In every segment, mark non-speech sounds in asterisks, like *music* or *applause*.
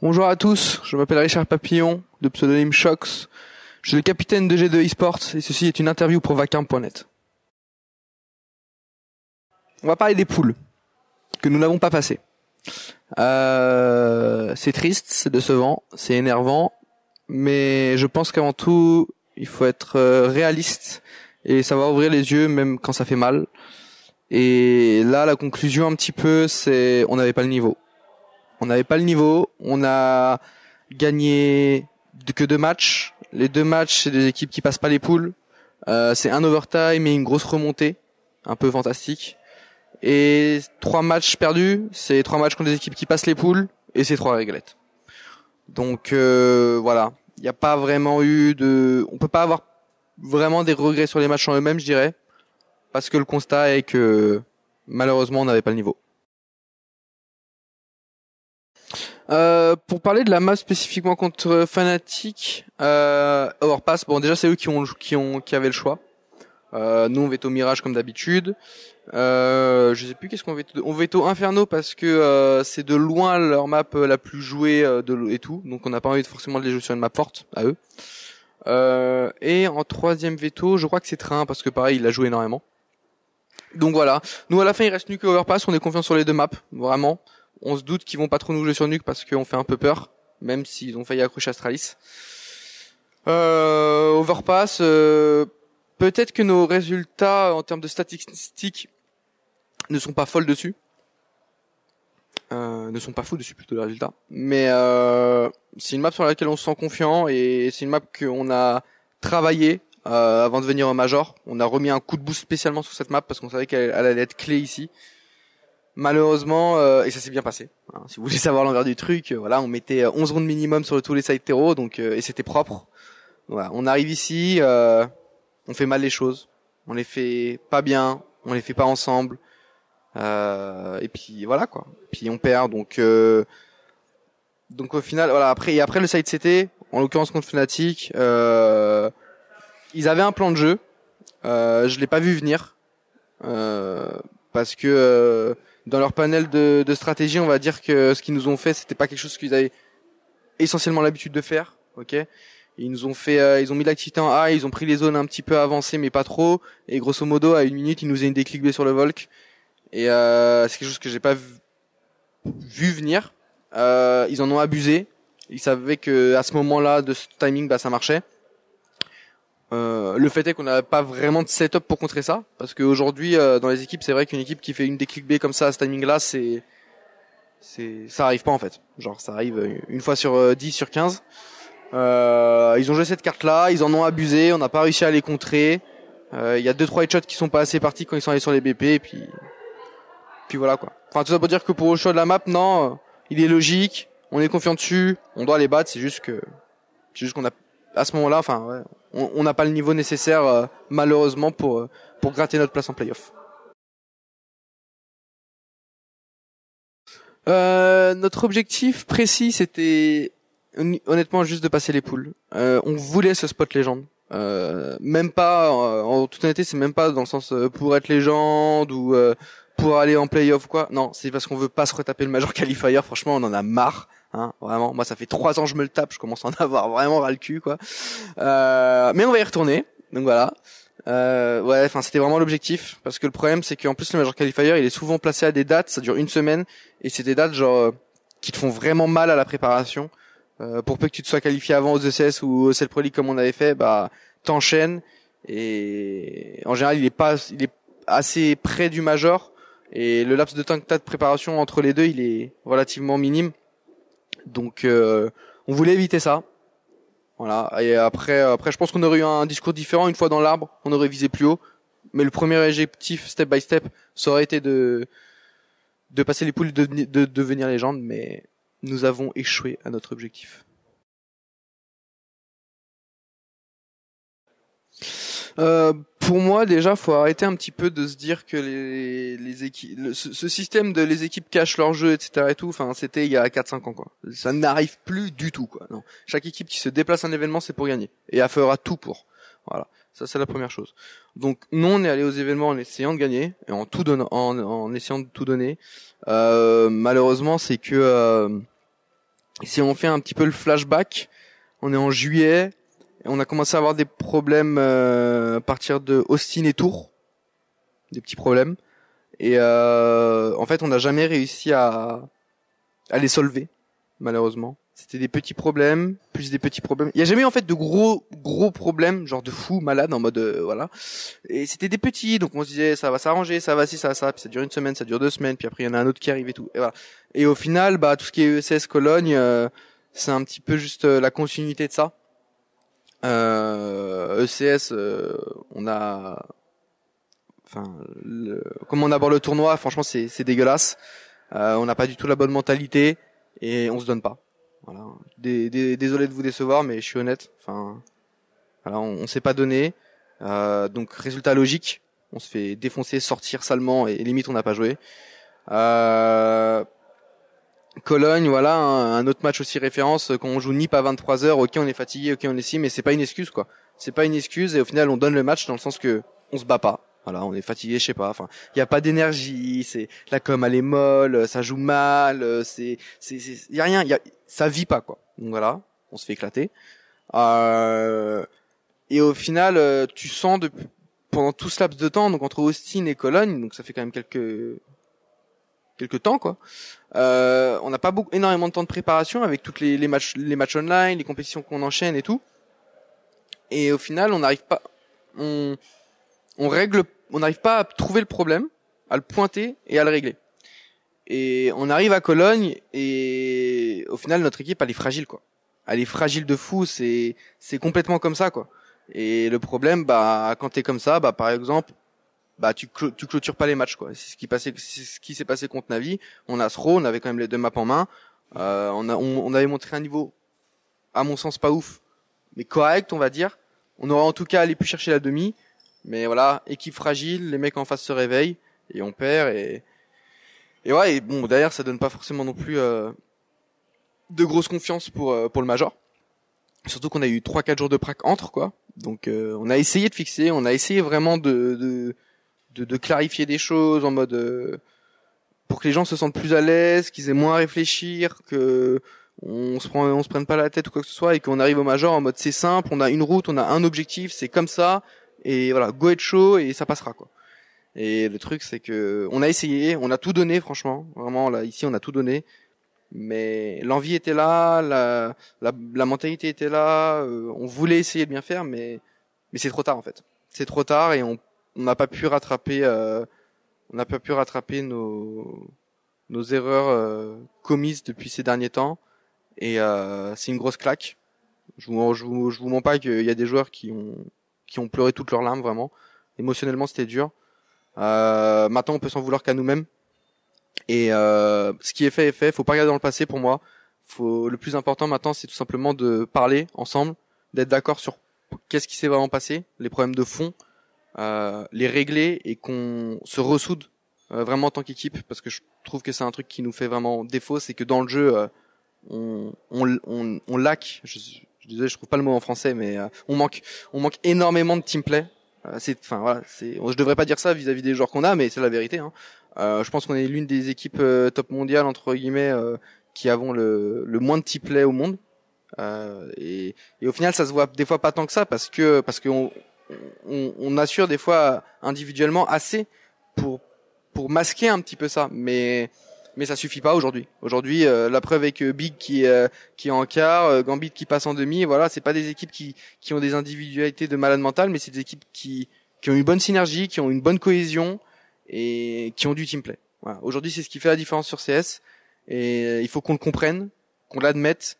Bonjour à tous, je m'appelle Richard Papillon, de pseudonyme Shox. Je suis le capitaine de G2 eSports et ceci est une interview pour vacarme.net. On va parler des poules que nous n'avons pas passées. Euh, c'est triste, c'est décevant, c'est énervant, mais je pense qu'avant tout, il faut être euh, réaliste et savoir ouvrir les yeux même quand ça fait mal. Et là, la conclusion un petit peu, c'est on n'avait pas le niveau. On n'avait pas le niveau. On a gagné que deux matchs. Les deux matchs, c'est des équipes qui passent pas les poules. Euh, c'est un overtime et une grosse remontée, un peu fantastique. Et trois matchs perdus, c'est trois matchs contre des équipes qui passent les poules et c'est trois réglettes. Donc euh, voilà, il n'y a pas vraiment eu de, on peut pas avoir vraiment des regrets sur les matchs en eux-mêmes, je dirais parce que le constat est que malheureusement on n'avait pas le niveau. Euh, pour parler de la map spécifiquement contre Fnatic, euh, Overpass, bon déjà c'est eux qui ont qui ont qui avaient le choix. Euh, nous on veto Mirage comme d'habitude. Euh, je sais plus qu'est-ce qu'on veto. On veto Inferno parce que euh, c'est de loin leur map euh, la plus jouée de et tout, donc on n'a pas envie de forcément de les jouer sur une map forte à eux. et en troisième veto, je crois que c'est Train parce que pareil il a joué énormément. Donc voilà. Nous à la fin il reste Nuke et Overpass, on est confiant sur les deux maps, vraiment. On se doute qu'ils vont pas trop nous jouer sur Nuke parce qu'on fait un peu peur, même s'ils ont failli accrocher Astralis. Euh, Overpass, euh, peut-être que nos résultats en termes de statistiques ne sont pas folles dessus. Euh, ne sont pas fous dessus plutôt les résultats. Mais euh, c'est une map sur laquelle on se sent confiant et c'est une map qu'on a travaillé euh, avant de venir au major. On a remis un coup de boost spécialement sur cette map parce qu'on savait qu'elle allait être clé ici. Malheureusement, euh, et ça s'est bien passé. Hein. si vous voulez savoir l'envers du truc, euh, voilà, on mettait 11 rondes minimum sur tous les side terreaux, donc et c'était propre. Voilà, on arrive ici, on fait mal les choses, on les fait pas bien, on les fait pas ensemble, et puis voilà quoi. Puis on perd, donc donc au final, voilà. Après et après le side CT, en l'occurrence contre Fnatic. Euh, ils avaient un plan de jeu. Euh, je l'ai pas vu venir euh, parce que euh, dans leur panel de, de, stratégie, on va dire que ce qu'ils nous ont fait, c'était pas quelque chose qu'ils avaient essentiellement l'habitude de faire. Ok, ils nous ont fait, euh, ils ont mis l'activité en A, ils ont pris les zones un petit peu avancées, mais pas trop. Et grosso modo, à une minute, ils nous ont une déclic B sur le Volk. Et euh, c'est quelque chose que j'ai pas vu, venir. ils en ont abusé. Ils savaient que à ce moment-là, de ce timing, bah ça marchait. Euh, le fait est qu'on n'a pas vraiment de setup pour contrer ça, parce qu'aujourd'hui euh, dans les équipes, c'est vrai qu'une équipe qui fait une des B comme ça à ce timing-là, c'est, c'est, ça arrive pas en fait. Genre ça arrive une fois sur 10 euh, sur 15. ils ont joué cette carte-là, ils en ont abusé, on n'a pas réussi à les contrer. Il y a deux trois headshots qui sont pas assez partis quand ils sont allés sur les BP, et puis, puis voilà quoi. Enfin tout ça pour dire que pour le choix de la map, non, il est logique, on est confiant dessus, on doit les battre. C'est juste que, c'est juste qu'on a à ce moment-là, enfin ouais on n'a pas le niveau nécessaire euh, malheureusement pour euh, pour gratter notre place en playoff. Euh, notre objectif précis, c'était honnêtement juste de passer les poules. Euh, on voulait ce spot légende. même pas en toute honnêteté, c'est même pas dans le sens pour être légende ou pour aller en playoff quoi. Non, c'est parce qu'on veut pas se retaper le major qualifier. Franchement, on en a marre. Hein, vraiment, moi ça fait trois ans que je me le tape, je commence à en *laughs* avoir vraiment ras le cul quoi. Euh, mais on va y retourner, donc voilà. Euh, ouais, enfin c'était vraiment l'objectif parce que le problème c'est qu'en plus le Major Qualifier il est souvent placé à des dates, ça dure une semaine et c'est des dates genre euh, qui te font vraiment mal à la préparation. pour peu que tu te sois qualifié avant aux ECS ou au Cell Pro League comme on avait fait, bah t'enchaînes et en général il est pas, il est assez près du Major et le laps de temps que t'as de préparation entre les deux il est relativement minime. Donc, euh, on voulait éviter ça. Voilà. Et après, après, je pense qu'on aurait eu un discours différent. Une fois dans l'arbre, on aurait visé plus haut. Mais le premier objectif, step by step, ça aurait été de de passer les poules, de, de devenir légende. Mais nous avons échoué à notre objectif. Euh, pour moi, déjà, faut arrêter un petit peu de se dire que les, les équipes, ce, système de les équipes cachent leur jeu, etc. et tout. Enfin, c'était il y a 4-5 ans, quoi. Ça n'arrive plus du tout, quoi. Non. Chaque équipe qui se déplace à un événement, c'est pour gagner. Et elle fera tout pour. Voilà. Ça, c'est la première chose. Donc, nous, on est allé aux événements en essayant de gagner et en tout donnant, en, en essayant de tout donner. Euh, malheureusement, c'est que euh, si on fait un petit peu le flashback, on est en juillet, on a commencé à avoir des problèmes euh, à partir de Austin et Tours, des petits problèmes. Et euh, en fait, on n'a jamais réussi à, à les solver, malheureusement. C'était des petits problèmes, plus des petits problèmes. Il n'y a jamais eu en fait de gros gros problèmes, genre de fou malade en mode euh, voilà. Et c'était des petits, donc on se disait ça va s'arranger, ça va si ça va, ça, puis ça dure une semaine, ça dure deux semaines, puis après il y en a un autre qui arrive et tout. Et voilà. Et au final, bah tout ce qui est ESS Cologne, c'est un petit peu juste la continuité de ça. ECS, euh, e euh, on a, enfin, comment on aborde le tournoi, franchement, c'est dégueulasse. Euh, on n'a pas du tout la bonne mentalité et on se donne pas. Voilà. Désolé de vous décevoir, mais je suis honnête. Enfin, voilà, on, s'est pas donné. donc résultat logique, on se fait défoncer, sortir salement et, et limite on n'a pas joué. Cologne, voilà, un, autre match aussi référence euh, quand on joue Nip à 23 heures. Ok, on est fatigué, ok, on est si, mais c'est pas une excuse quoi. C'est pas une excuse et au final on donne le match dans le sens que on se bat pas. Voilà, on est fatigué, je sais pas. Enfin, il y a pas d'énergie. C'est la com, elle est molle, ça joue mal. Euh, c'est, c'est, y a rien. Y a, ça vit pas quoi. Donc voilà, on se fait éclater. Euh, et au final, euh, tu sens de, pendant tout ce laps de temps, donc entre Austin et Cologne, donc ça fait quand même quelques temps quoi. Euh, on n'a pas beaucoup, énormément de temps de préparation avec toutes les, les matchs, les matchs online, les compétitions qu'on enchaîne et tout. Et au final, on n'arrive pas, on, on règle, on n'arrive pas à trouver le problème, à le pointer et à le régler. Et on arrive à Cologne et au final, notre équipe elle est fragile quoi. Elle est fragile de fou, c'est c'est complètement comme ça quoi. Et le problème, bah quand t'es comme ça, bah par exemple, bah tu, tu clôtures pas les matchs quoi. C'est ce qui passait, ce qui s'est passé contre Navi. On a Sro, on avait quand même les deux maps en main. Euh, on, a, on, avait montré un niveau, à mon sens pas ouf, mais correct on va dire. On aurait en tout cas allé plus chercher la demi. Mais voilà, équipe fragile, les mecs en face se réveillent et on perd et et ouais et bon d'ailleurs ça donne pas forcément non plus euh, de grosse confiance pour euh, pour le major. Surtout qu'on a eu 3-4 jours de prac entre quoi. Donc euh, on a essayé de fixer, on a essayé vraiment de, de de, de, clarifier des choses en mode euh, pour que les gens se sentent plus à l'aise, qu'ils aient moins à réfléchir, que on se prend, on se prenne pas la tête ou quoi que ce soit et qu'on arrive au major en mode c'est simple, on a une route, on a un objectif, c'est comme ça et voilà, go et show et ça passera quoi. Et le truc c'est que on a essayé, on a tout donné franchement, vraiment là ici on a tout donné. Mais l'envie était là, la, la, la, mentalité était là, euh, on voulait essayer de bien faire, mais, mais c'est trop tard en fait. C'est trop tard et on on n'a pas pu rattraper, euh, on n'a pas pu rattraper nos nos erreurs euh, commises depuis ces derniers temps. Et euh, c'est une grosse claque. Je vous, je vous, je mens pas qu'il y a des joueurs qui ont qui ont pleuré toutes leurs larmes vraiment. Émotionnellement, c'était dur. Euh, maintenant, on peut s'en vouloir qu'à nous-mêmes. Et ce qui est fait est fait. Faut pas regarder dans le passé pour moi. Faut le plus important maintenant, c'est tout simplement de parler ensemble, d'être d'accord sur qu'est-ce qui s'est vraiment passé, les problèmes de fond, euh, les régler et qu'on se ressoude euh, vraiment en tant qu'équipe parce que je trouve que c'est un truc qui nous fait vraiment défaut, c'est que dans le jeu euh, on, on, on, on je, je je trouve pas le mot en français, mais on manque, on manque énormément de teamplay. c'est, enfin voilà, c'est, je devrais pas dire ça vis-à-vis des joueurs qu'on a, mais c'est la vérité. Hein. je pense qu'on est l'une des équipes top mondiale entre guillemets qui avons le, le moins de play au monde. et, et, au final, ça se voit des fois pas tant que ça parce que parce qu'on on, assure des fois individuellement assez pour pour masquer un petit peu ça, mais mais ça suffit pas aujourd'hui. Aujourd'hui, euh, la preuve est que Big qui euh, qui est en quart, euh, Gambit qui passe en demi, voilà, c'est pas des équipes qui qui ont des individualités de malade mental mais c'est des équipes qui qui ont une bonne synergie, qui ont une bonne cohésion et qui ont du team play. Aujourd'hui, c'est ce qui fait la différence sur CS et il faut qu'on le comprenne, qu'on l'admette,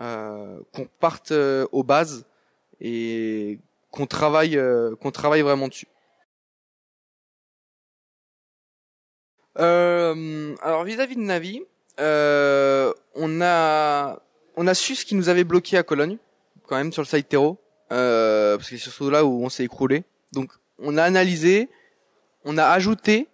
qu'on parte aux bases et qu'on travaille, euh, qu'on travaille vraiment dessus. Euh, alors vis-à-vis de Navi, euh, on a on a su ce qui nous avait bloqué à Cologne quand même sur le site Terreau parce que c'est surtout là où on s'est écroulé. Donc on a analysé, on a ajouté,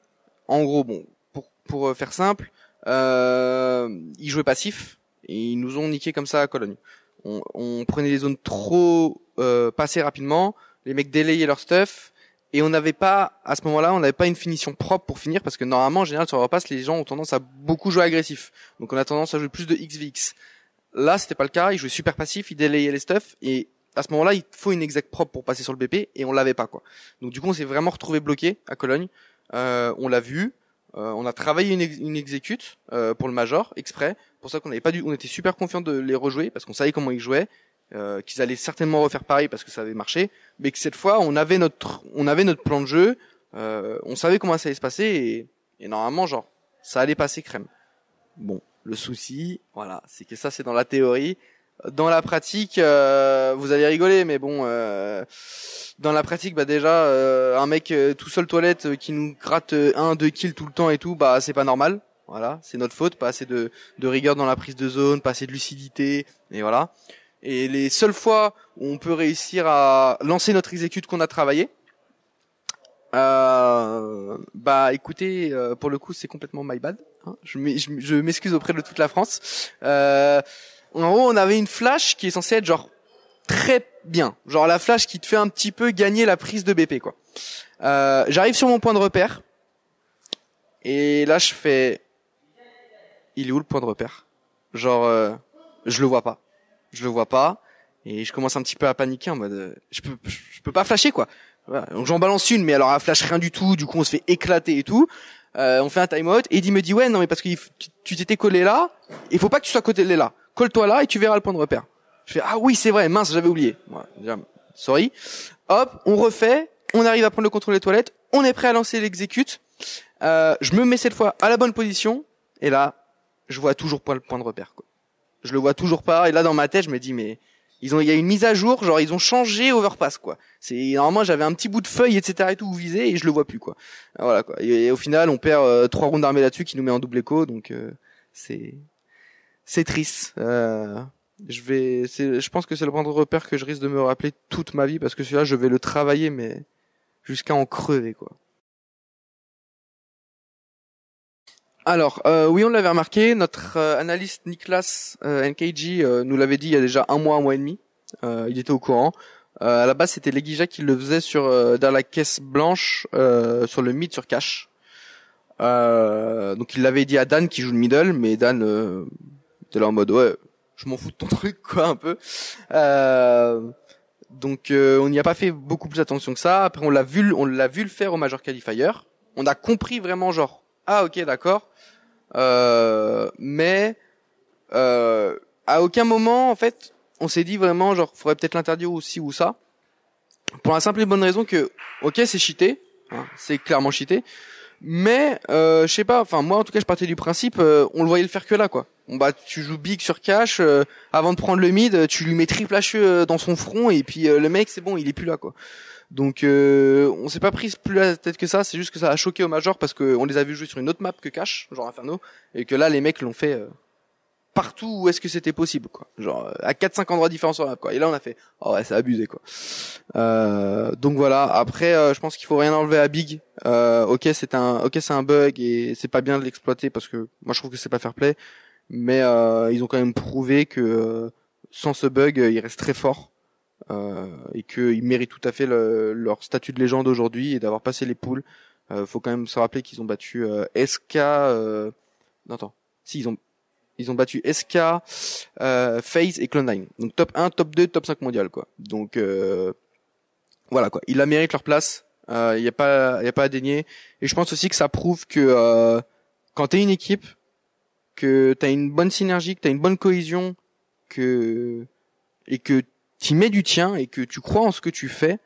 en gros, bon, pour, pour faire simple, euh, ils jouaient passif et ils nous ont niqué comme ça à Cologne on, prenait les zones trop euh, passées rapidement, les mecs délayaient leur stuff et on n'avait pas à ce moment-là, on n'avait pas une finition propre pour finir parce que normalement en général sur Overpass les gens ont tendance à beaucoup jouer agressif. Donc on a tendance à jouer plus de XVX. Là, c'était pas le cas, ils jouaient super passif, ils délayaient les stuff et à ce moment-là, il faut une exacte propre pour passer sur le BP et on l'avait pas quoi. Donc du coup, on s'est vraiment retrouvé bloqué à Cologne. Euh, on l'a vu, euh, on a travaillé une, exécute euh, pour le major exprès, pour ça qu'on n'avait pas du, on était super confiant de les rejouer parce qu'on savait comment ils jouaient, euh, qu'ils allaient certainement refaire pareil parce que ça avait marché, mais que cette fois on avait notre, on avait notre plan de jeu, on savait comment ça allait se passer et, et, normalement genre ça allait passer crème. Bon, le souci, voilà, c'est que ça c'est dans la théorie, dans la pratique, euh, vous allez rigoler, mais bon, euh, dans la pratique, bah déjà, euh, un mec euh, tout seul toilette qui nous gratte un, deux kills tout le temps et tout, bah c'est pas normal. Voilà, c'est notre faute, pas assez de, de rigueur dans la prise de zone, pas assez de lucidité, et voilà. Et les seules fois où on peut réussir à lancer notre exécute qu'on a travaillé, bah écoutez, pour le coup, c'est complètement my bad. Hein. Je m'excuse auprès de toute la France. Euh, en gros, on avait une flash qui est censée être genre très bien, genre la flash qui te fait un petit peu gagner la prise de BP quoi. Euh, j'arrive sur mon point de repère et là je fais, il est où le point de repère Genre, euh, je le vois pas, je le vois pas et je commence un petit peu à paniquer en mode, euh, je peux, pas flasher quoi. Voilà. Donc j'en balance une, mais alors elle flash rien du tout, du coup on se fait éclater et tout. Euh, on fait un time out. Eddie me dit ouais non mais parce que tu t'étais collé là, il faut pas que tu sois collé là colle-toi là et tu verras le point de repère. Je fais, ah oui, c'est vrai, mince, j'avais oublié. sorry. Hop, on refait, on arrive à prendre le contrôle des toilettes, on est prêt à lancer l'exécute. Euh, je me mets cette fois à la bonne position, et là, je vois toujours pas le point de repère. Quoi. Je le vois toujours pas, et là dans ma tête, je me dis mais ils ont, il y a une mise à jour, genre ils ont changé Overpass quoi. C'est normalement j'avais un petit bout de feuille etc et tout où viser et je le vois plus quoi. Voilà quoi. Et, au final, on perd euh, trois rondes d'armée là-dessus qui nous met en double écho, donc euh, c'est c'est triste. Euh, je vais, je pense que c'est le point de repère que je risque de me rappeler toute ma vie parce que celui-là, je vais le travailler, mais jusqu'à en crever, quoi. Alors, euh, oui, on l'avait remarqué, notre euh, analyste Niklas NKG nous l'avait dit il y a déjà un mois, un mois et demi. il était au courant. à la base, c'était Leguija qui le faisait sur dans la caisse blanche sur le mid sur cash. donc il l'avait dit à Dan qui joue le middle, mais Dan, T'es là en mode ouais, je m'en fous de ton *laughs* truc quoi un peu. Euh, donc euh, on n'y a pas fait beaucoup plus attention que ça. Après on l'a vu, on l'a vu le faire au Major Qualifier. On a compris vraiment genre ah ok d'accord. Euh, mais euh, à aucun moment en fait on s'est dit vraiment genre faudrait peut-être l'interdire aussi ou ça. Pour la simple et bonne raison que ok c'est cheaté, hein, c'est clairement cheaté. Mais euh, je sais pas, enfin moi en tout cas je partais du principe on le voyait le faire que là quoi bah tu joues big sur cash euh, avant de prendre le mid euh, tu lui mets triple H euh, dans son front et puis le mec c'est bon il est plus là quoi donc on s'est pas pris plus la tête que ça c'est juste que ça a choqué au major parce que on les a vu jouer sur une autre map que cash genre inferno et que là les mecs l'ont fait partout où est-ce que c'était possible quoi genre à 4 5 endroits différents sur la map quoi et là on a fait oh ouais c'est abusé quoi donc voilà après je pense qu'il faut rien enlever à big ok c'est un ok c'est un bug et c'est pas bien de l'exploiter parce que moi je trouve que c'est pas fair play mais euh, ils ont quand même prouvé que euh, sans ce bug, euh, ils restent très forts euh, et qu'ils méritent tout à fait leur statut de légende aujourd'hui et d'avoir passé les poules. faut quand même se rappeler qu'ils ont battu SK. Non, attends, si ils ont ils ont battu SK, euh, FaZe et Clone9. Donc top 1, top 2, top 5 mondial quoi. Donc euh, voilà quoi, ils la méritent leur place. Il n'y a pas y a pas à dénier et je pense aussi que ça prouve que euh, quand tu es une équipe que t'as une bonne synergie, que t'as une bonne cohésion, que et que t'y mets du tien et que tu crois en ce que tu fais,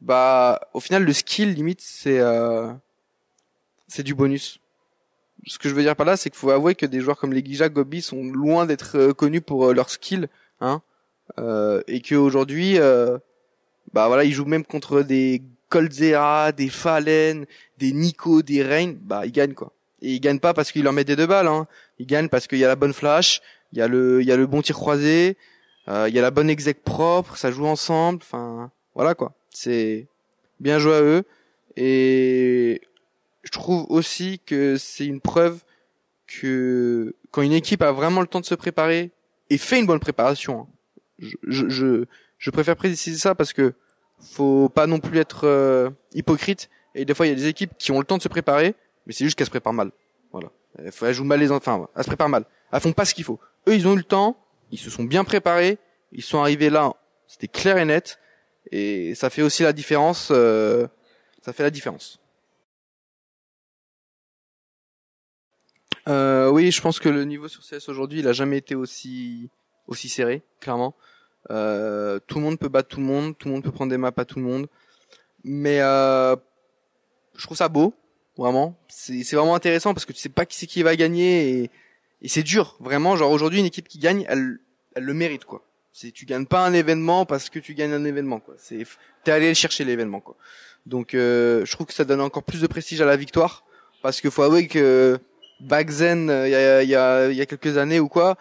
bah au final le skill limite c'est euh, c'est du bonus. Ce que je veux dire par là, c'est qu'il faut avouer que des joueurs comme les Guija, Gobi sont loin d'être euh, connus pour euh, leur skill, hein, euh, et que aujourd'hui, bah voilà, ils jouent même contre des Coldzera, des Fallen, des Nico, des Reign, bah ils gagnent quoi. Et il gagne pas parce qu'il leur met des deux balles. Hein. Il gagne parce qu'il y a la bonne flash, il y a le, il le bon tir croisé, euh, il y a la bonne exec propre, ça joue ensemble. Enfin, voilà quoi. C'est bien joué à eux. Et je trouve aussi que c'est une preuve que quand une équipe a vraiment le temps de se préparer et fait une bonne préparation, hein, je, je, préfère préciser ça parce que faut pas non plus être euh, hypocrite. Et des fois, il y a des équipes qui ont le temps de se préparer, mais c'est juste qu'elle se prépare mal. Voilà. Elle, joue mal les enfants. elle se prépare mal. Elles font pas ce qu'il faut. Eux, ils ont eu le temps, ils se sont bien préparés, ils sont arrivés là, c'était clair et net, et ça fait aussi la différence. Euh, ça fait la différence. Euh, oui, je pense que le niveau sur CS aujourd'hui, il a jamais été aussi aussi serré, clairement. Euh, tout le monde peut battre tout le monde, tout le monde peut prendre des maps à tout le monde. Mais je trouve ça beau, Vraiment, c'est vraiment intéressant parce que tu sais pas qui c'est qui va gagner et, et c'est dur. Vraiment, genre aujourd'hui, une équipe qui gagne, elle, elle le mérite quoi. C'est tu gagnes pas un événement parce que tu gagnes un événement quoi. C'est t'es allé chercher l'événement quoi. Donc euh, je trouve que ça donne encore plus de prestige à la victoire parce que faut avouer que back then euh, il y a, y, a, y a quelques années ou quoi,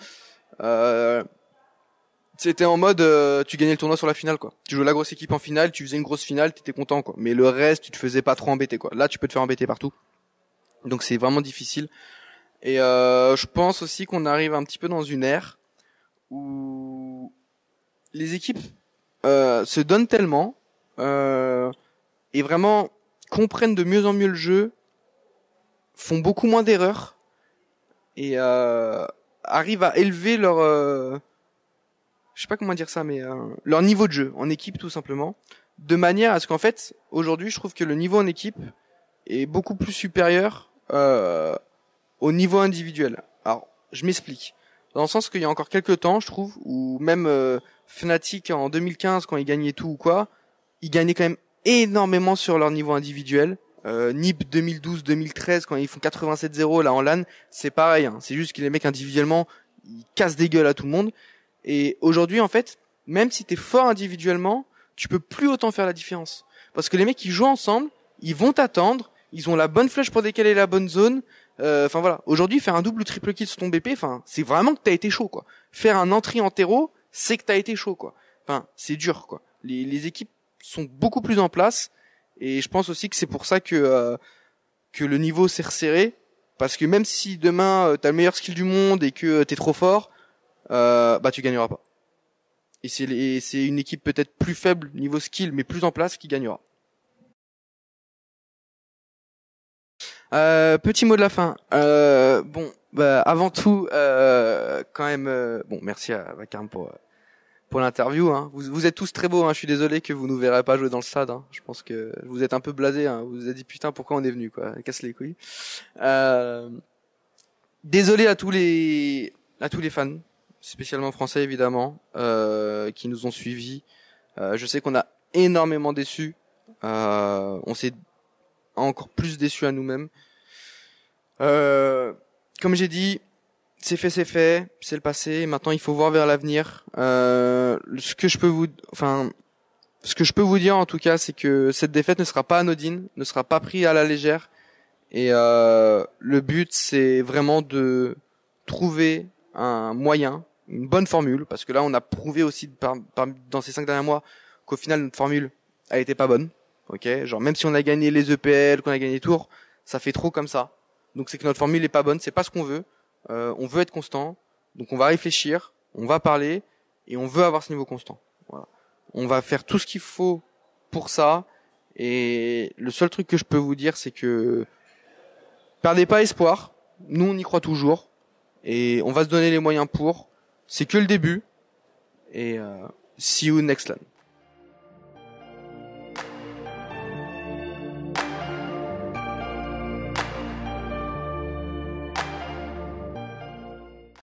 euh, c'était en mode, euh, tu gagnais le tournoi sur la finale, quoi. Tu jouais la grosse équipe en finale, tu faisais une grosse finale, tu étais content, quoi. Mais le reste, tu te faisais pas trop embêter, quoi. Là, tu peux te faire embêter partout. Donc c'est vraiment difficile. Et euh, je pense aussi qu'on arrive un petit peu dans une ère où les équipes euh, se donnent tellement et vraiment comprennent de mieux en mieux le jeu, font beaucoup moins d'erreurs et arrivent à élever leur je sais pas comment dire ça, mais euh, leur niveau de jeu en équipe tout simplement, de manière à ce qu'en fait aujourd'hui je trouve que le niveau en équipe est beaucoup plus supérieur euh, au niveau individuel. Alors je m'explique. Dans le sens qu'il y a encore quelques temps, je trouve, ou même euh, Fnatic en 2015 quand ils gagnaient tout ou quoi, ils gagnaient quand même énormément sur leur niveau individuel. NIP 2012-2013 quand ils font 87-0 là en LAN, c'est pareil. Hein. C'est juste que les mecs individuellement ils cassent des gueules à tout le monde. Et aujourd'hui, en fait, même si t'es fort individuellement, tu peux plus autant faire la différence. Parce que les mecs qui jouent ensemble, ils vont t'attendre, ils ont la bonne flèche pour décaler la bonne zone. Euh, enfin voilà, aujourd'hui faire un double ou triple kill sur ton BP, enfin c'est vraiment que t'as été chaud quoi. Faire un entry en terreau, c'est que t'as été chaud quoi. Enfin c'est dur quoi. Les, équipes sont beaucoup plus en place et je pense aussi que c'est pour ça que euh, que le niveau s'est resserré parce que même si demain euh, t'as le meilleur skill du monde et que t'es trop fort, euh, bah tu gagneras pas. Et c'est une équipe peut-être plus faible niveau skill, mais plus en place, qui gagnera. Euh, petit mot de la fin. Euh, bon, bah, avant tout, euh, quand même, bon, merci à Vakarm pour pour l'interview. Hein. Vous, êtes tous très beaux. Hein. Je suis désolé que vous nous verrez pas jouer dans le stade. Hein. Je pense que vous êtes un peu blasé. Hein. Vous vous êtes dit putain pourquoi on est venu quoi. Casse les couilles. désolé à tous les à tous les fans spécialement français évidemment, euh, qui nous ont suivis. Euh, je sais qu'on a énormément déçu. Euh, on s'est encore plus déçu à nous-mêmes. Euh, comme j'ai dit, c'est fait, c'est fait, c'est le passé. Maintenant, il faut voir vers l'avenir. Euh, ce que je peux vous, enfin, ce que je peux vous dire en tout cas, c'est que cette défaite ne sera pas anodine, ne sera pas prise à la légère. Et euh, le but, c'est vraiment de trouver un moyen une bonne formule, parce que là, on a prouvé aussi par, dans ces cinq derniers mois qu'au final, notre formule, elle était pas bonne. Ok, genre même si on a gagné les EPL, qu'on a gagné les tours, ça fait trop comme ça. Donc c'est que notre formule est pas bonne, c'est pas ce qu'on veut. Euh, on veut être constant, donc on va réfléchir, on va parler et on veut avoir ce niveau constant. Voilà. On va faire tout ce qu'il faut pour ça. Et le seul truc que je peux vous dire, c'est que perdez pas espoir. Nous, on y croit toujours et on va se donner les moyens pour c'est que le début. Et euh, see you next time.